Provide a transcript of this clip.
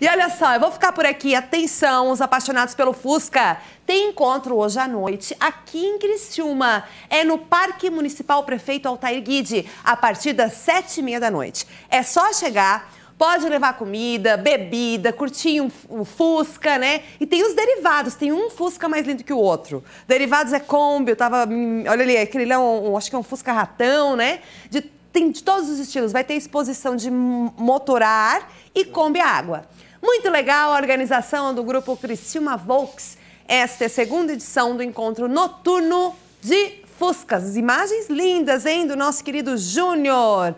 E olha só, eu vou ficar por aqui. Atenção, os apaixonados pelo Fusca. Tem encontro hoje à noite aqui em Criciúma. É no Parque Municipal Prefeito Altair Guide, a partir das sete e meia da noite. É só chegar... Pode levar comida, bebida, curtir um, um, Fusca, né? E tem os derivados, tem um Fusca mais lindo que o outro. Derivados é Kombi, eu tava. Hum, olha ali, aquele é um, um, acho que é um Fusca ratão, né? De, tem de todos os estilos. Vai ter exposição de motorar e Kombi água. Muito legal a organização do grupo Cristina Volks. Esta é a segunda edição do encontro noturno de Fuscas. Imagens lindas, hein, do nosso querido Júnior.